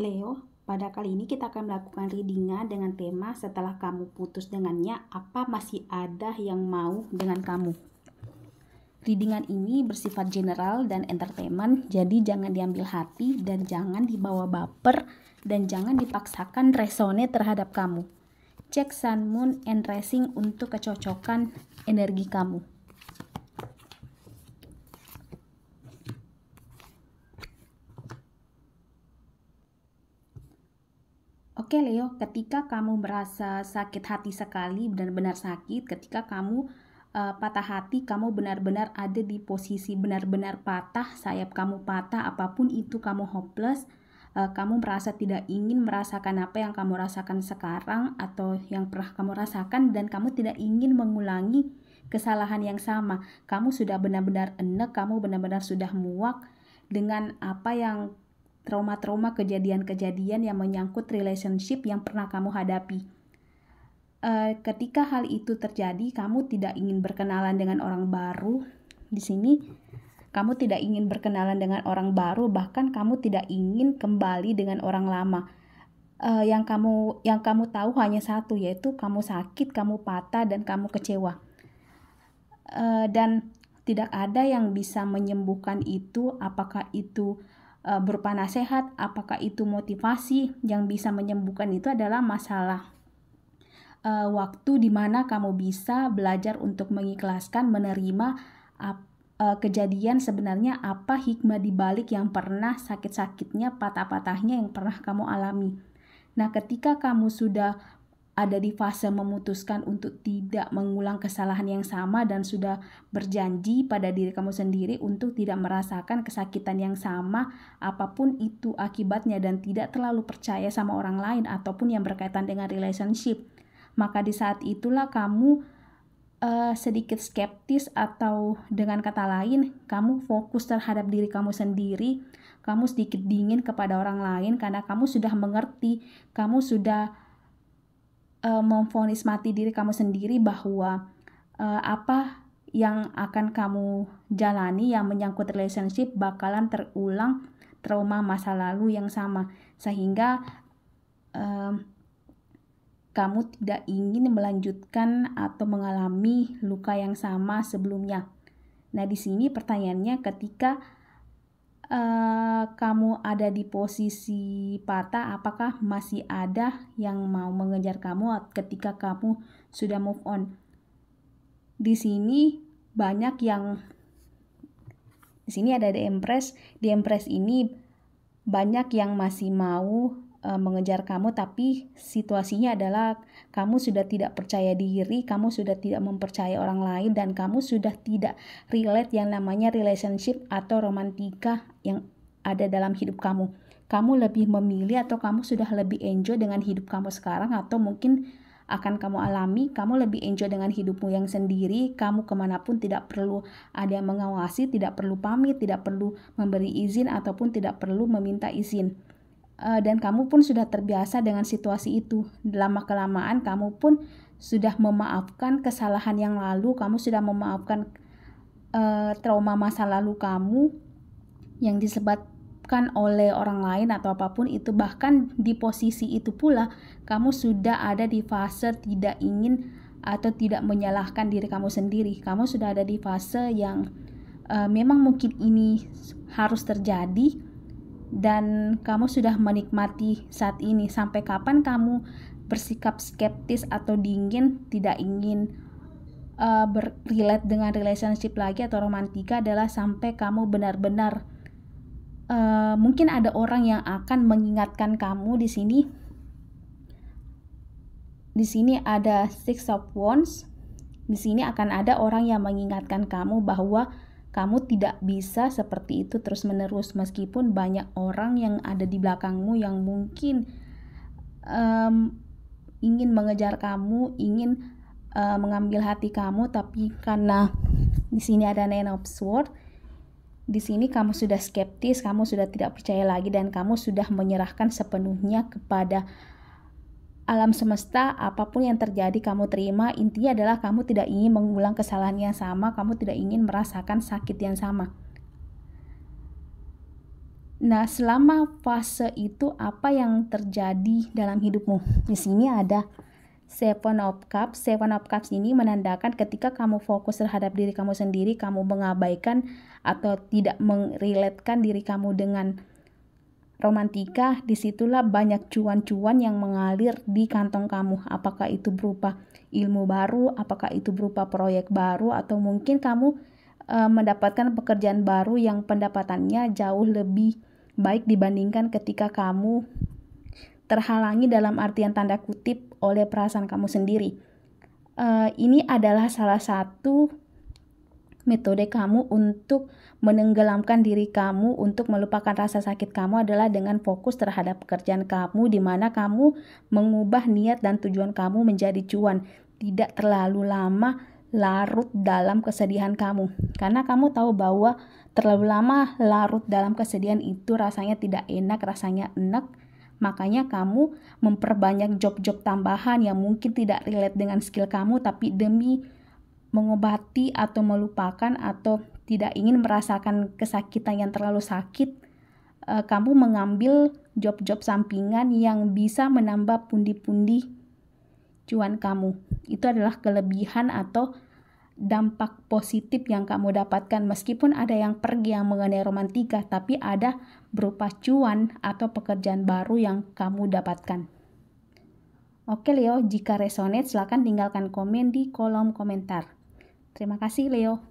Leo, pada kali ini kita akan melakukan readingan dengan tema setelah kamu putus dengannya, apa masih ada yang mau dengan kamu? Readingan ini bersifat general dan entertainment, jadi jangan diambil hati dan jangan dibawa baper dan jangan dipaksakan resonate terhadap kamu. Cek sun, moon, and rising untuk kecocokan energi kamu. Oke Leo, ketika kamu merasa sakit hati sekali, benar-benar sakit, ketika kamu uh, patah hati, kamu benar-benar ada di posisi benar-benar patah, sayap kamu patah, apapun itu kamu hopeless, uh, kamu merasa tidak ingin merasakan apa yang kamu rasakan sekarang atau yang pernah kamu rasakan dan kamu tidak ingin mengulangi kesalahan yang sama. Kamu sudah benar-benar enek, kamu benar-benar sudah muak dengan apa yang trauma-trauma kejadian-kejadian yang menyangkut relationship yang pernah kamu hadapi. Uh, ketika hal itu terjadi, kamu tidak ingin berkenalan dengan orang baru. Di sini, kamu tidak ingin berkenalan dengan orang baru, bahkan kamu tidak ingin kembali dengan orang lama. Uh, yang kamu yang kamu tahu hanya satu yaitu kamu sakit, kamu patah dan kamu kecewa. Uh, dan tidak ada yang bisa menyembuhkan itu, apakah itu uh, eh, berupa nasihat, apakah itu motivasi yang bisa menyembuhkan itu adalah masalah uh, waktu di mana kamu bisa belajar untuk mengikhlaskan menerima apa eh, kejadian sebenarnya apa hikmah dibalik yang pernah sakit-sakitnya, patah-patahnya yang pernah kamu alami. Nah, ketika kamu sudah ada di fase memutuskan untuk tidak mengulang kesalahan yang sama dan sudah berjanji pada diri kamu sendiri untuk tidak merasakan kesakitan yang sama apapun itu akibatnya dan tidak terlalu percaya sama orang lain ataupun yang berkaitan dengan relationship. Maka di saat itulah kamu uh, sedikit skeptis atau dengan kata lain kamu fokus terhadap diri kamu sendiri, kamu sedikit dingin kepada orang lain karena kamu sudah mengerti, kamu sudah uh, memfonis mati diri kamu sendiri bahwa uh, apa yang akan kamu jalani yang menyangkut relationship bakalan terulang trauma masa lalu yang sama sehingga um, kamu tidak ingin melanjutkan atau mengalami luka yang sama sebelumnya. Nah, di sini pertanyaannya ketika Eh, kamu ada di posisi patah, apakah masih ada yang mau mengejar kamu ketika kamu sudah move on? Di sini banyak yang di sini ada di Empress. di Empress ini banyak yang masih mau Eh, mengejar kamu tapi situasinya adalah kamu sudah tidak percaya diri, kamu sudah tidak mempercaya orang lain dan kamu sudah tidak relate yang namanya relationship atau romantika yang ada dalam hidup kamu. Kamu lebih memilih atau kamu sudah lebih enjoy dengan hidup kamu sekarang atau mungkin akan kamu alami, kamu lebih enjoy dengan hidupmu yang sendiri, kamu kemanapun tidak perlu ada yang mengawasi, tidak perlu pamit, tidak perlu memberi izin, ataupun tidak perlu meminta izin Eh, dan kamu pun sudah terbiasa dengan situasi itu. Lama-kelamaan kamu pun sudah memaafkan kesalahan yang lalu, kamu sudah memaafkan uh, trauma masa lalu kamu yang disebabkan oleh orang lain atau apapun itu. Bahkan di posisi itu pula, kamu sudah ada di fase tidak ingin atau tidak menyalahkan diri kamu sendiri. Kamu sudah ada di fase yang uh, memang mungkin ini harus terjadi dan kamu sudah menikmati saat ini sampai kapan kamu bersikap skeptis atau dingin tidak ingin uh, berrelate dengan relationship lagi atau romantika adalah sampai kamu benar-benar uh, mungkin ada orang yang akan mengingatkan kamu di sini di sini ada six of wands di sini akan ada orang yang mengingatkan kamu bahwa kamu tidak bisa seperti itu terus-menerus meskipun banyak orang yang ada di belakangmu yang mungkin um, ingin mengejar kamu, ingin uh, mengambil hati kamu, tapi karena di sini ada nine of sword, di sini kamu sudah skeptis, kamu sudah tidak percaya lagi dan kamu sudah menyerahkan sepenuhnya kepada alam semesta, apapun yang terjadi kamu terima, intinya adalah kamu tidak ingin mengulang kesalahan yang sama, kamu tidak ingin merasakan sakit yang sama. Nah, selama fase itu apa yang terjadi dalam hidupmu? Di sini ada Seven of Cups. Seven of Cups ini menandakan ketika kamu fokus terhadap diri kamu sendiri, kamu mengabaikan atau tidak meriletkan diri kamu dengan romantika, disitulah banyak cuan-cuan yang mengalir di kantong kamu. Apakah itu berupa ilmu baru, apakah itu berupa proyek baru, atau mungkin kamu e, mendapatkan pekerjaan baru yang pendapatannya jauh lebih baik dibandingkan ketika kamu terhalangi dalam artian tanda kutip oleh perasaan kamu sendiri. E, ini adalah salah satu metode kamu untuk menenggelamkan diri kamu untuk melupakan rasa sakit kamu adalah dengan fokus terhadap pekerjaan kamu di mana kamu mengubah niat dan tujuan kamu menjadi cuan, tidak terlalu lama larut dalam kesedihan kamu. Karena kamu tahu bahwa terlalu lama larut dalam kesedihan itu rasanya tidak enak, rasanya enak. Makanya kamu memperbanyak job-job tambahan yang mungkin tidak relate dengan skill kamu tapi demi mengobati atau melupakan atau tidak ingin merasakan kesakitan yang terlalu sakit, eh, kamu mengambil job-job sampingan yang bisa menambah pundi-pundi cuan kamu. Itu adalah kelebihan atau dampak positif yang kamu dapatkan meskipun ada yang pergi yang mengenai romantika tapi ada berupa cuan atau pekerjaan baru yang kamu dapatkan. Oke Leo, jika resonate silahkan tinggalkan komen di kolom komentar. Terima kasih Leo.